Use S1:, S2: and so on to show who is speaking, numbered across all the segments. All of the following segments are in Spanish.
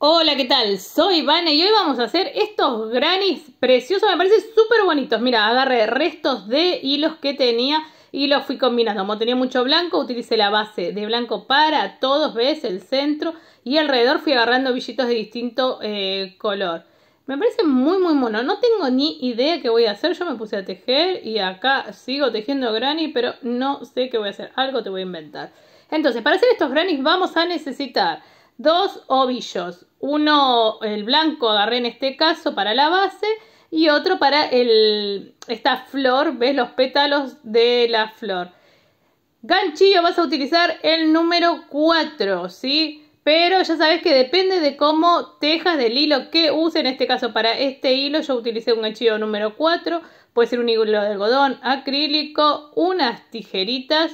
S1: Hola, ¿qué tal? Soy Vane y hoy vamos a hacer estos granis preciosos, me parece súper bonitos. Mira, agarré restos de hilos que tenía y los fui combinando. Como tenía mucho blanco, utilicé la base de blanco para todos, ves, el centro y alrededor fui agarrando billitos de distinto eh, color. Me parece muy, muy mono. No tengo ni idea qué voy a hacer. Yo me puse a tejer y acá sigo tejiendo granny, pero no sé qué voy a hacer. Algo te voy a inventar. Entonces, para hacer estos granis vamos a necesitar dos ovillos, uno el blanco agarré en este caso para la base y otro para esta flor, ves los pétalos de la flor. Ganchillo vas a utilizar el número 4, ¿sí? Pero ya sabes que depende de cómo tejas del hilo que use. En este caso, para este hilo, yo utilicé un ganchillo número 4. Puede ser un hilo de algodón acrílico, unas tijeritas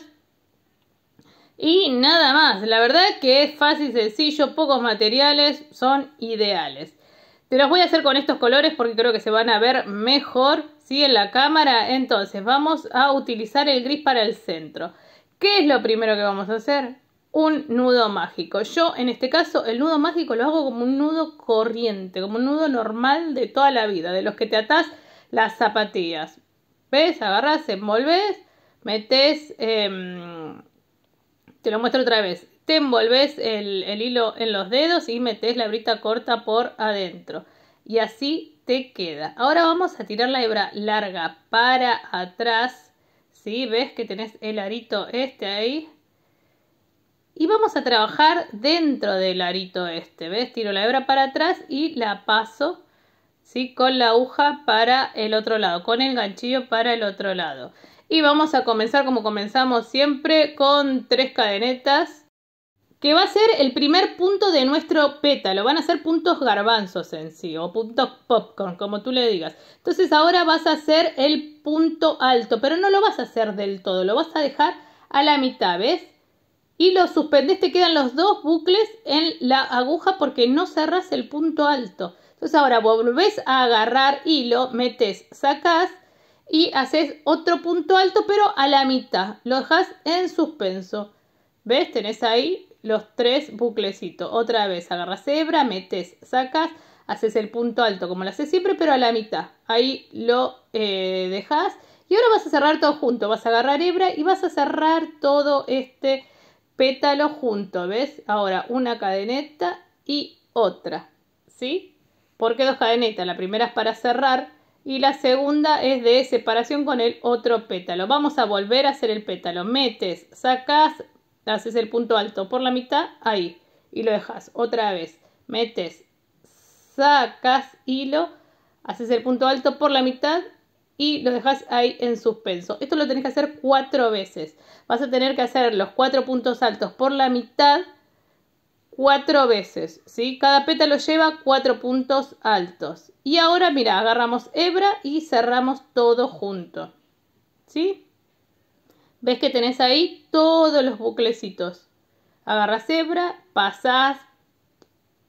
S1: y nada más, la verdad que es fácil, y sencillo, pocos materiales son ideales. Te los voy a hacer con estos colores porque creo que se van a ver mejor ¿sí? en la cámara. Entonces vamos a utilizar el gris para el centro. ¿Qué es lo primero que vamos a hacer? Un nudo mágico. Yo en este caso el nudo mágico lo hago como un nudo corriente, como un nudo normal de toda la vida, de los que te atás las zapatillas. ¿Ves? Agarras, envolves, metes... Em, te lo muestro otra vez. Te envolves el, hilo en los dedos y metes la brita corta por adentro. Y así te queda. Ahora vamos a tirar la hebra larga para atrás. ¿Sí? ¿Ves que tenés el arito este ahí? Y vamos a trabajar dentro del arito este. ¿Ves? Tiro la hebra para atrás y la paso ¿sí? con la aguja para el otro lado, con el ganchillo para el otro lado. Y vamos a comenzar como comenzamos siempre con tres cadenetas, que va a ser el primer punto de nuestro pétalo. Van a ser puntos garbanzos en sí, o puntos popcorn, como tú le digas. Entonces ahora vas a hacer el punto alto, pero no lo vas a hacer del todo, lo vas a dejar a la mitad, ¿ves? Y lo suspendes, te quedan los dos bucles en la aguja porque no cerras el punto alto. Entonces ahora volvés a agarrar hilo, metes, sacas y haces otro punto alto, pero a la mitad. Lo dejas en suspenso. ¿Ves? Tenés ahí los tres buclecitos. Otra vez, agarras hebra, metes, sacas, haces el punto alto como lo haces siempre, pero a la mitad. Ahí lo eh, dejas. Y ahora vas a cerrar todo junto. Vas a agarrar hebra y vas a cerrar todo este pétalo junto. ¿Ves? Ahora una cadeneta y otra. ¿Sí? ¿Por qué dos cadenetas? La primera es para cerrar y la segunda es de separación con el otro pétalo. Vamos a volver a hacer el pétalo. Metes, sacas, haces el punto alto por la mitad, ahí, y lo dejas. Otra vez, metes, sacas, hilo, haces el punto alto por la mitad y lo dejas ahí en suspenso. Esto lo tenés que hacer cuatro veces. Vas a tener que hacer los cuatro puntos altos por la mitad cuatro veces, ¿sí? Cada pétalo lleva cuatro puntos altos. Y ahora, mira, agarramos hebra y cerramos todo junto, ¿sí? ¿Ves que tenés ahí todos los buclecitos? Agarras hebra, pasás.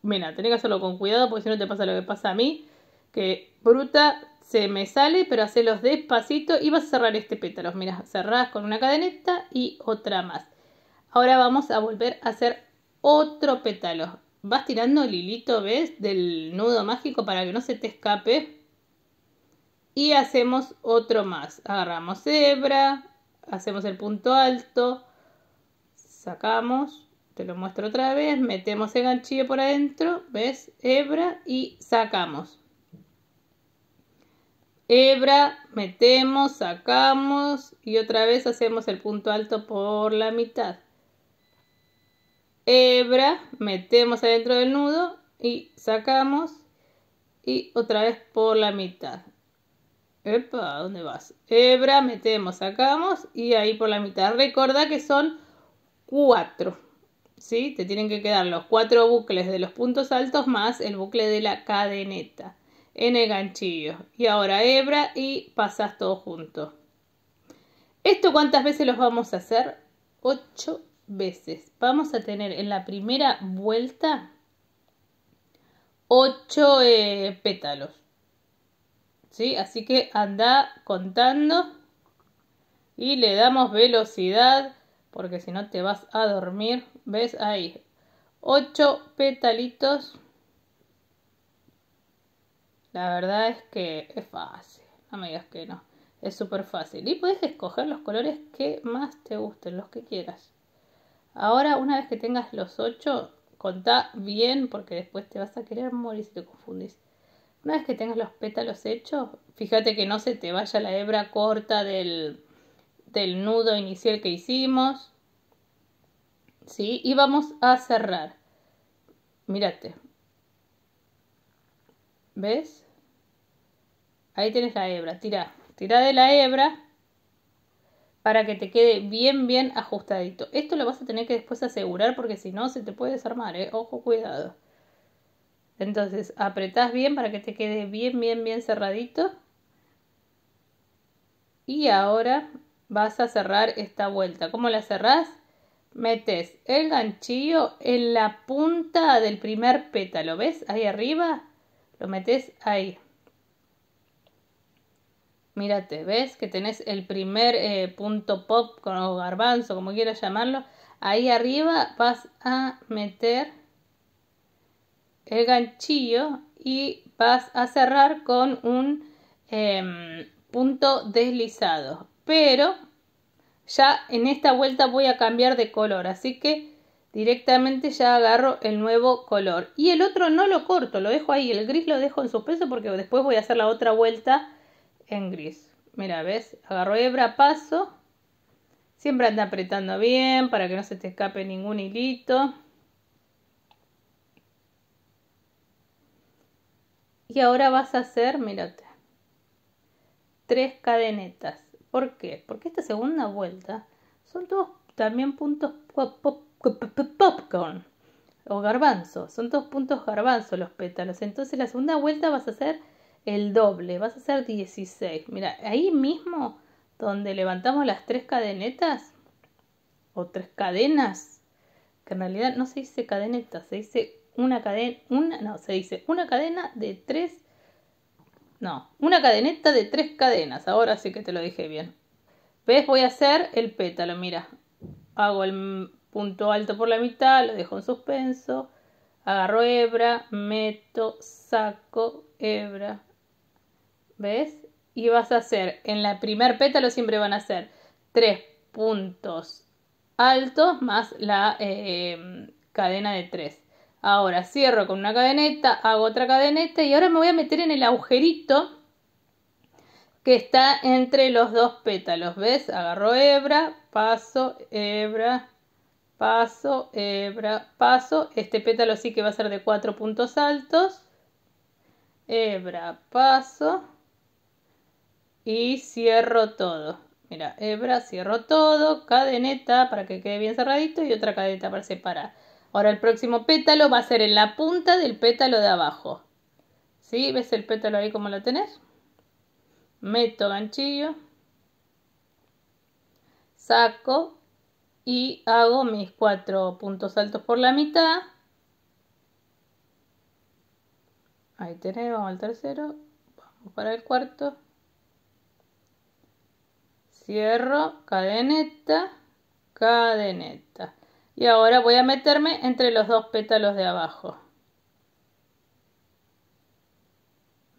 S1: Mira, tenés que hacerlo con cuidado porque si no te pasa lo que pasa a mí, que bruta se me sale, pero hacelos despacito y vas a cerrar este pétalo. Mira, cerrás con una cadeneta y otra más. Ahora vamos a volver a hacer otro pétalo. Vas tirando el hilito, ¿ves? Del nudo mágico para que no se te escape. Y hacemos otro más. Agarramos hebra, hacemos el punto alto, sacamos, te lo muestro otra vez, metemos el ganchillo por adentro, ¿ves? Hebra y sacamos. Hebra, metemos, sacamos y otra vez hacemos el punto alto por la mitad hebra, metemos adentro del nudo y sacamos y otra vez por la mitad. Epa, ¿dónde vas? Hebra, metemos, sacamos y ahí por la mitad. Recuerda que son cuatro. ¿Sí? Te tienen que quedar los cuatro bucles de los puntos altos más el bucle de la cadeneta en el ganchillo. Y ahora hebra y pasas todo junto. ¿Esto cuántas veces los vamos a hacer? Ocho veces. Vamos a tener en la primera vuelta 8 eh, pétalos. ¿Sí? Así que anda contando y le damos velocidad porque si no te vas a dormir. ¿Ves? Ahí. 8 petalitos. La verdad es que es fácil. amigas que no. Es súper fácil. Y puedes escoger los colores que más te gusten, los que quieras. Ahora, una vez que tengas los ocho, contá bien porque después te vas a querer morir si te confundís. Una vez que tengas los pétalos hechos, fíjate que no se te vaya la hebra corta del, del nudo inicial que hicimos. ¿Sí? Y vamos a cerrar. Mírate. ¿Ves? Ahí tienes la hebra. Tira. Tira de la hebra para que te quede bien, bien ajustadito. Esto lo vas a tener que después asegurar porque si no se te puede desarmar, ¿eh? ojo, cuidado. Entonces apretás bien para que te quede bien, bien, bien cerradito. Y ahora vas a cerrar esta vuelta. ¿Cómo la cerrás? Metes el ganchillo en la punta del primer pétalo, ¿ves? Ahí arriba, lo metes ahí. Mírate, ¿ves que tenés el primer eh, punto pop o garbanzo, como quieras llamarlo? Ahí arriba vas a meter el ganchillo y vas a cerrar con un em, punto deslizado. Pero ya en esta vuelta voy a cambiar de color, así que directamente ya agarro el nuevo color. Y el otro no lo corto, lo dejo ahí, el gris lo dejo en suspenso porque después voy a hacer la otra vuelta en gris. Mira, ¿ves? Agarro hebra, paso. Siempre anda apretando bien para que no se te escape ningún hilito. Y ahora vas a hacer, mirate, tres cadenetas. ¿Por qué? Porque esta segunda vuelta son todos también puntos popcorn o garbanzo. Son dos puntos garbanzo los pétalos. Entonces la segunda vuelta vas a hacer el doble, vas a hacer 16. Mira, ahí mismo donde levantamos las tres cadenetas o tres cadenas, que en realidad no se dice cadeneta, se dice una cadena, una, no, se dice una cadena de tres, no, una cadeneta de tres cadenas, ahora sí que te lo dije bien. ¿Ves? Voy a hacer el pétalo, mira, hago el punto alto por la mitad, lo dejo en suspenso, agarro hebra, meto, saco, hebra, ¿Ves? Y vas a hacer, en la primer pétalo siempre van a ser tres puntos altos más la eh, cadena de tres. Ahora cierro con una cadeneta, hago otra cadeneta y ahora me voy a meter en el agujerito que está entre los dos pétalos. ¿Ves? Agarro hebra, paso, hebra, paso, hebra, paso. Este pétalo sí que va a ser de cuatro puntos altos. Hebra, paso y cierro todo. Mira, hebra, cierro todo, cadeneta para que quede bien cerradito y otra cadeneta para separar. Ahora el próximo pétalo va a ser en la punta del pétalo de abajo. ¿Sí? ¿Ves el pétalo ahí como lo tenés? Meto ganchillo. Saco y hago mis cuatro puntos altos por la mitad. Ahí tenemos el tercero. Vamos para el cuarto cierro, cadeneta, cadeneta. Y ahora voy a meterme entre los dos pétalos de abajo.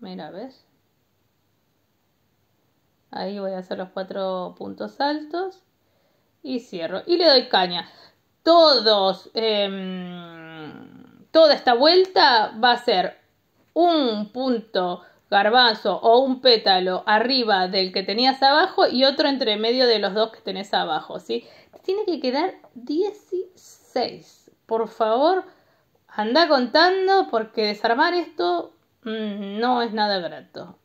S1: Mira, ¿ves? Ahí voy a hacer los cuatro puntos altos y cierro. Y le doy caña. Todos, em, toda esta vuelta va a ser un punto garbazo o un pétalo arriba del que tenías abajo y otro entre medio de los dos que tenés abajo, ¿sí? Tiene que quedar 16. Por favor, anda contando porque desarmar esto mm, no es nada grato.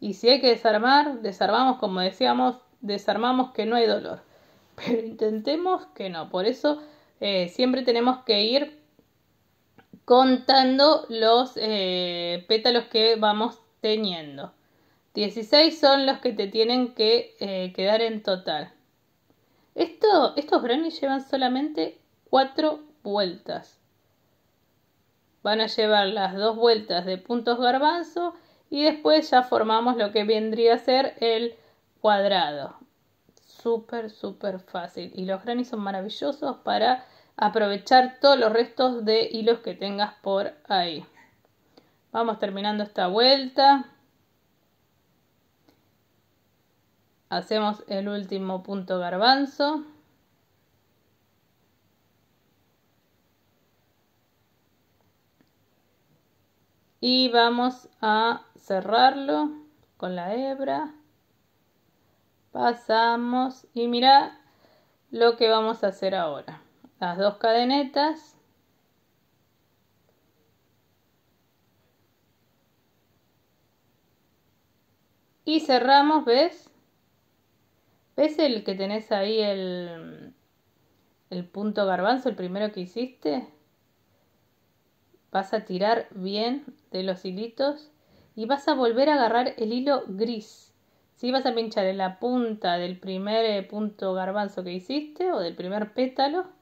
S1: Y si hay que desarmar, desarmamos como decíamos, desarmamos que no hay dolor. Pero intentemos que no. Por eso eh, siempre tenemos que ir contando los eh, pétalos que vamos teniendo. 16 son los que te tienen que eh, quedar en total. Esto, estos granis llevan solamente 4 vueltas. Van a llevar las dos vueltas de puntos garbanzo y después ya formamos lo que vendría a ser el cuadrado. Súper, súper fácil. Y los granis son maravillosos para aprovechar todos los restos de hilos que tengas por ahí. Vamos terminando esta vuelta. Hacemos el último punto garbanzo. Y vamos a cerrarlo con la hebra. Pasamos y mira lo que vamos a hacer ahora las dos cadenetas y cerramos, ¿ves? ¿Ves el que tenés ahí el, el punto garbanzo, el primero que hiciste? Vas a tirar bien de los hilitos y vas a volver a agarrar el hilo gris. Si vas a pinchar en la punta del primer eh, punto garbanzo que hiciste o del primer pétalo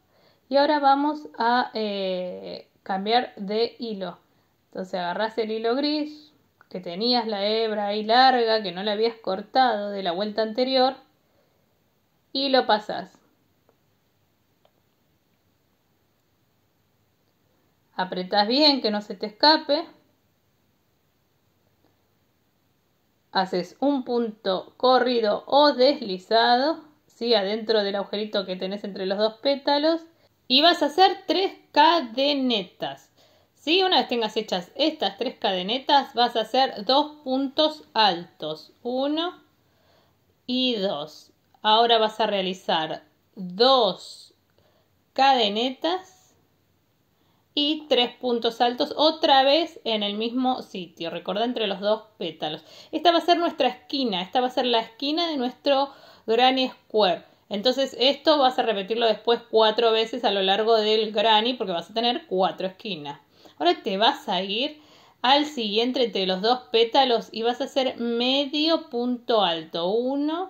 S1: y ahora vamos a eh, cambiar de hilo. Entonces agarras el hilo gris, que tenías la hebra ahí larga, que no la habías cortado de la vuelta anterior, y lo pasas. Apretás bien que no se te escape. Haces un punto corrido o deslizado, ¿sí? adentro del agujerito que tenés entre los dos pétalos y vas a hacer tres cadenetas. ¿sí? Una vez tengas hechas estas tres cadenetas, vas a hacer dos puntos altos. Uno y dos. Ahora vas a realizar dos cadenetas y tres puntos altos otra vez en el mismo sitio. Recuerda entre los dos pétalos. Esta va a ser nuestra esquina. Esta va a ser la esquina de nuestro gran square. Entonces esto vas a repetirlo después cuatro veces a lo largo del granny porque vas a tener cuatro esquinas. Ahora te vas a ir al siguiente entre los dos pétalos y vas a hacer medio punto alto. Uno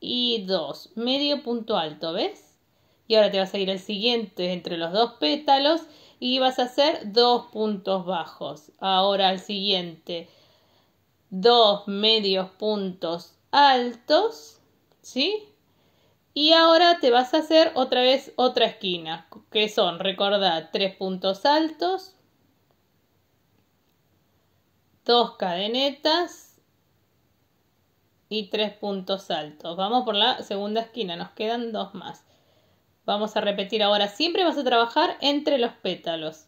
S1: y dos. Medio punto alto, ¿ves? Y ahora te vas a ir al siguiente entre los dos pétalos y vas a hacer dos puntos bajos. Ahora al siguiente. Dos medios puntos altos. ¿Sí? Y ahora te vas a hacer otra vez otra esquina, que son, recordad, tres puntos altos, dos cadenetas y tres puntos altos. Vamos por la segunda esquina, nos quedan dos más. Vamos a repetir ahora, siempre vas a trabajar entre los pétalos.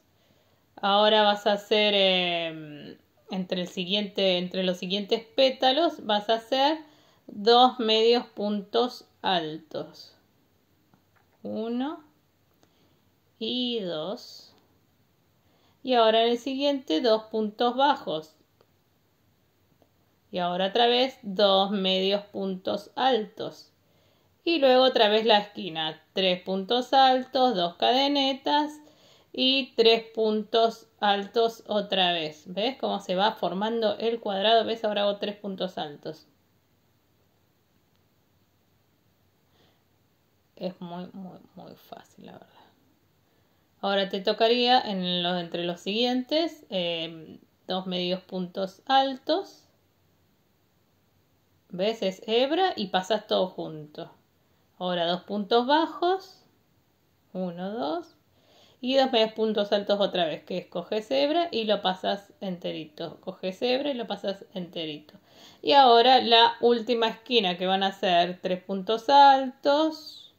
S1: Ahora vas a hacer em, entre, el siguiente, entre los siguientes pétalos, vas a hacer dos medios puntos altos. uno y dos Y ahora en el siguiente dos puntos bajos. Y ahora otra vez dos medios puntos altos. Y luego otra vez la esquina. Tres puntos altos, dos cadenetas y tres puntos altos otra vez. ¿Ves cómo se va formando el cuadrado? ¿Ves? Ahora hago tres puntos altos. es muy, muy, muy fácil, la verdad. Ahora te tocaría en los, entre los siguientes eh, dos medios puntos altos. ¿Ves? Es hebra y pasas todo junto. Ahora dos puntos bajos. Uno, dos. Y dos medios puntos altos otra vez, que es coges hebra y lo pasas enterito. Coges hebra y lo pasas enterito. Y ahora la última esquina que van a ser tres puntos altos.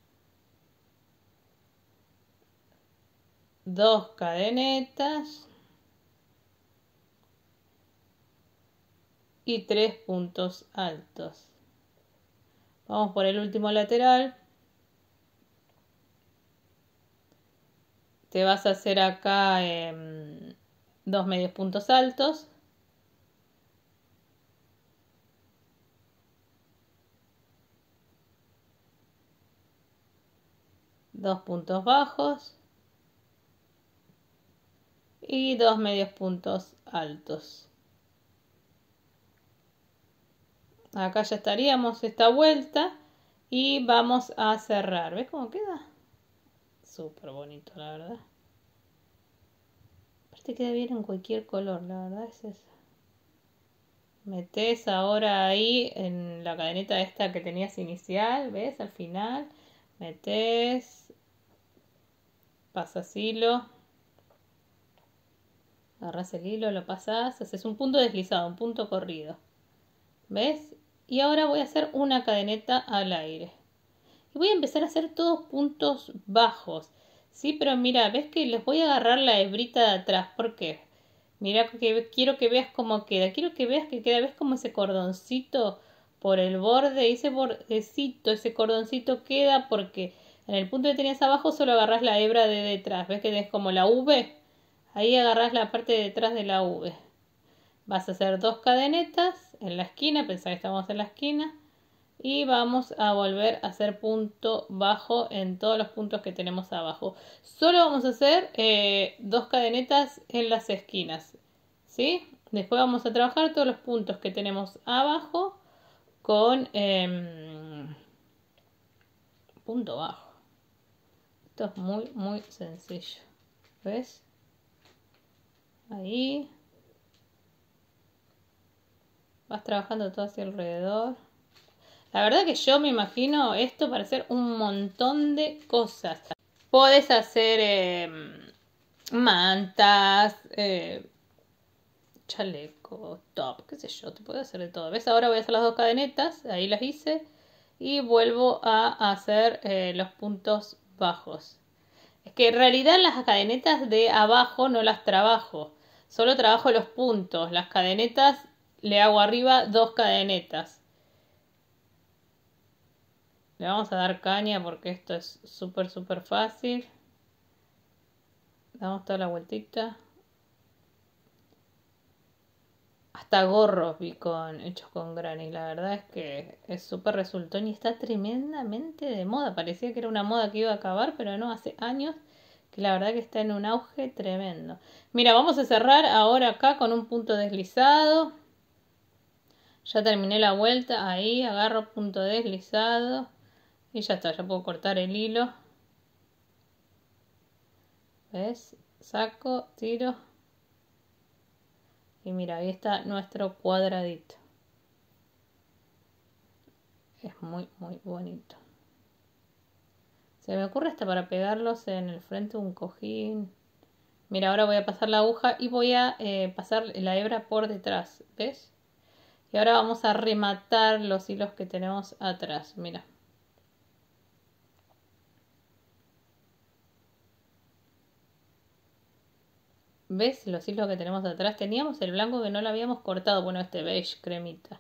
S1: dos cadenetas y tres puntos altos. Vamos por el último lateral. Te vas a hacer acá em, dos medios puntos altos. Dos puntos bajos y dos medios puntos altos. Acá ya estaríamos esta vuelta y vamos a cerrar. ¿Ves cómo queda? Súper bonito, la verdad. Aparte queda bien en cualquier color, la verdad es eso. Metes ahora ahí en la cadeneta esta que tenías inicial, ¿ves? Al final. Metes. Pasas hilo agarras el hilo, lo pasas, haces un punto deslizado, un punto corrido. ¿Ves? Y ahora voy a hacer una cadeneta al aire. Y voy a empezar a hacer todos puntos bajos. Sí, pero mira, ves que les voy a agarrar la hebrita de atrás. ¿Por qué? Mira que quiero que veas cómo queda. Quiero que veas que queda, ves como ese cordoncito por el borde, ese bordecito, ese cordoncito queda porque en el punto que tenías abajo solo agarras la hebra de detrás. ¿Ves que es como la V? Ahí agarrás la parte de detrás de la V. Vas a hacer dos cadenetas en la esquina, pensá que estamos en la esquina. Y vamos a volver a hacer punto bajo en todos los puntos que tenemos abajo. Solo vamos a hacer eh, dos cadenetas en las esquinas. ¿Sí? Después vamos a trabajar todos los puntos que tenemos abajo con em, punto bajo. Esto es muy, muy sencillo. ¿Ves? Ahí. Vas trabajando todo hacia alrededor. La verdad que yo me imagino esto para hacer un montón de cosas. Puedes hacer em, mantas, eh, chaleco, top, qué sé yo, te puedo hacer de todo. ¿Ves? Ahora voy a hacer las dos cadenetas, ahí las hice. Y vuelvo a hacer eh, los puntos bajos. Es que en realidad las cadenetas de abajo no las trabajo, solo trabajo los puntos. Las cadenetas le hago arriba dos cadenetas. Le vamos a dar caña porque esto es súper, súper fácil. Damos toda la vueltita hasta gorros vi hechos con granny. La verdad es que es súper resultón y está tremendamente de moda. Parecía que era una moda que iba a acabar, pero no, hace años que la verdad que está en un auge tremendo. Mira, vamos a cerrar ahora acá con un punto deslizado. Ya terminé la vuelta, ahí agarro punto deslizado y ya está, ya puedo cortar el hilo. ¿Ves? Saco, tiro y mira, ahí está nuestro cuadradito. Es muy, muy bonito. Se me ocurre hasta para pegarlos en el frente un cojín. Mira, ahora voy a pasar la aguja y voy a eh, pasar la hebra por detrás. ¿Ves? Y ahora vamos a rematar los hilos que tenemos atrás. Mira. ¿Ves los hilos que tenemos atrás? Teníamos el blanco que no lo habíamos cortado. Bueno, este beige cremita.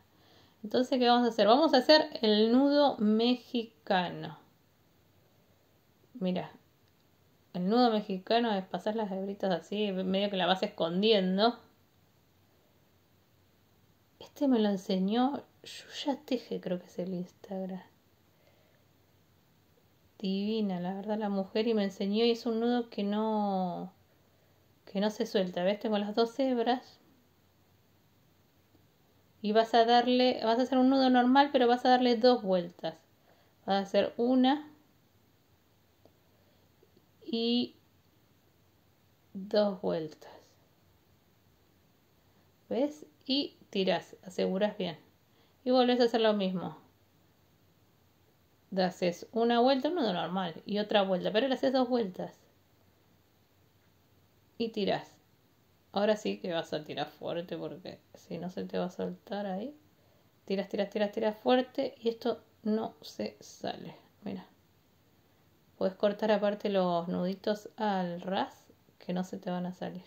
S1: Entonces, ¿qué vamos a hacer? Vamos a hacer el nudo mexicano. Mira, el nudo mexicano es pasar las hebritas así, medio que la vas escondiendo. Este me lo enseñó Yuya Teje, creo que es el Instagram. Divina, la verdad, la mujer y me enseñó y es un nudo que no que no se suelta. ¿Ves? Tengo las dos hebras. Y vas a darle, vas a hacer un nudo normal, pero vas a darle dos vueltas. Vas a hacer una y dos vueltas. ¿Ves? Y tiras, aseguras bien. Y volvés a hacer lo mismo. Haces una vuelta, un nudo normal y otra vuelta, pero le haces dos vueltas y tirás. Ahora sí que vas a tirar fuerte porque si no se te va a soltar ahí. Tiras, tiras, tiras, tiras fuerte y esto no se sale. Mira. Puedes cortar aparte los nuditos al ras que no se te van a salir.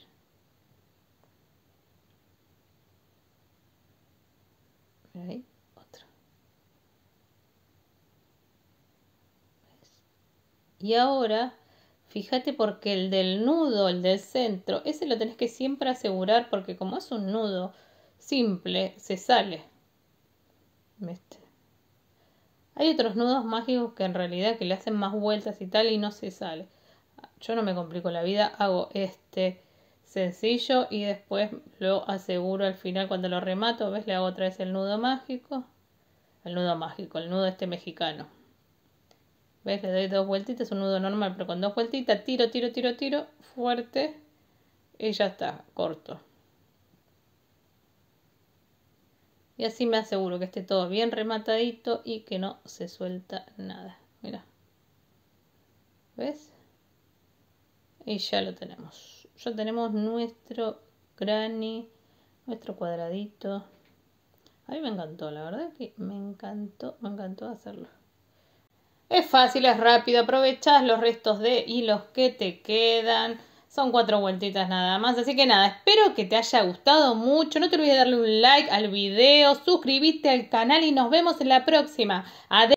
S1: otro. Y ahora Fíjate porque el del nudo, el del centro, ese lo tenés que siempre asegurar porque como es un nudo simple, se sale. Hay otros nudos mágicos que en realidad que le hacen más vueltas y tal y no se sale. Yo no me complico la vida, hago este sencillo y después lo aseguro al final cuando lo remato, ¿ves? Le hago otra vez el nudo mágico. El nudo mágico, el nudo este mexicano. ¿Ves? Le doy dos vueltitas, un nudo normal, pero con dos vueltitas, tiro, tiro, tiro, tiro, fuerte y ya está, corto. Y así me aseguro que esté todo bien rematadito y que no se suelta nada. Mira. ¿Ves? Y ya lo tenemos. Ya tenemos nuestro granny, nuestro cuadradito. A mí me encantó, la verdad que me encantó, me encantó hacerlo. Es fácil, es rápido, aprovechás los restos de hilos que te quedan. Son cuatro vueltitas nada más. Así que nada, espero que te haya gustado mucho. No te olvides de darle un like al video, suscribirte al canal y nos vemos en la próxima. Adiós.